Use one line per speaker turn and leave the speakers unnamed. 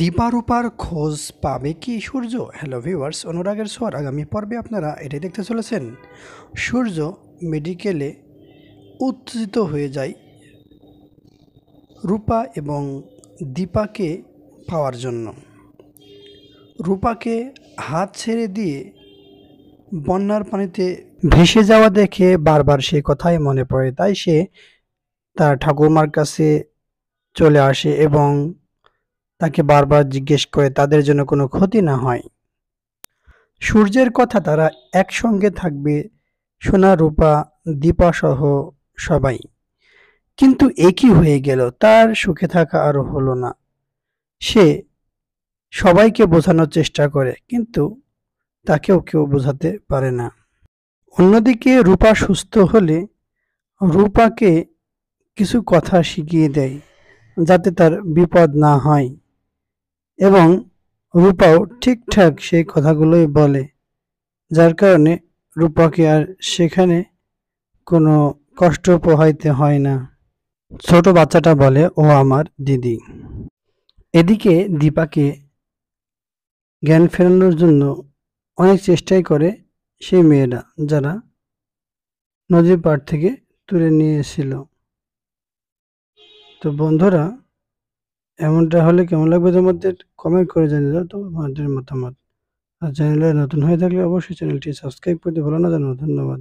দীপারূপার খোঁজ পাবে কি সূর্য হ্যালো ভিউয়ার্স অনুরাগের সোয়ার আগামী পর্বে আপনারা এটাই দেখতে চলেছেন সূর্য মেডিকেলে উত্তেজিত হয়ে যায় রূপা এবং দীপাকে পাওয়ার জন্য রূপাকে হাত ছেড়ে দিয়ে বন্যার পানিতে ভেসে যাওয়া দেখে বারবার সে কথাই মনে পড়ে তাই সে তার ঠাকুমার কাছে চলে আসে এবং তাকে বারবার জিজ্ঞেস করে তাদের জন্য কোনো ক্ষতি না হয় সূর্যের কথা তারা একসঙ্গে থাকবে সোনা রূপা দীপাসহ সবাই কিন্তু একই হয়ে গেল তার সুখে থাকা আর হলো না সে সবাইকে বোঝানোর চেষ্টা করে কিন্তু তাকেও কেউ বোঝাতে পারে না অন্যদিকে রূপা সুস্থ হলে রূপাকে কিছু কথা শিখিয়ে দেয় যাতে তার বিপদ না হয় এবং রূপাও ঠিকঠাক সেই কথাগুলোই বলে যার কারণে রূপাকে আর সেখানে কোনো কষ্ট পোহাইতে হয় না ছোট বাচ্চাটা বলে ও আমার দিদি এদিকে দীপাকে জ্ঞান ফেরানোর জন্য অনেক চেষ্টাই করে সেই মেয়েরা যারা নদীর পাড় থেকে তুলে নিয়েছিল তো বন্ধুরা এমনটা হলে কেমন লাগবে তোমাদের কমেন্ট করে জানিয়ে দাও তোমাদের মতামত আর চ্যানেলে নতুন হয়ে থাকলে অবশ্যই চ্যানেলটি সাবস্ক্রাইব করতে ভুলো না জানো ধন্যবাদ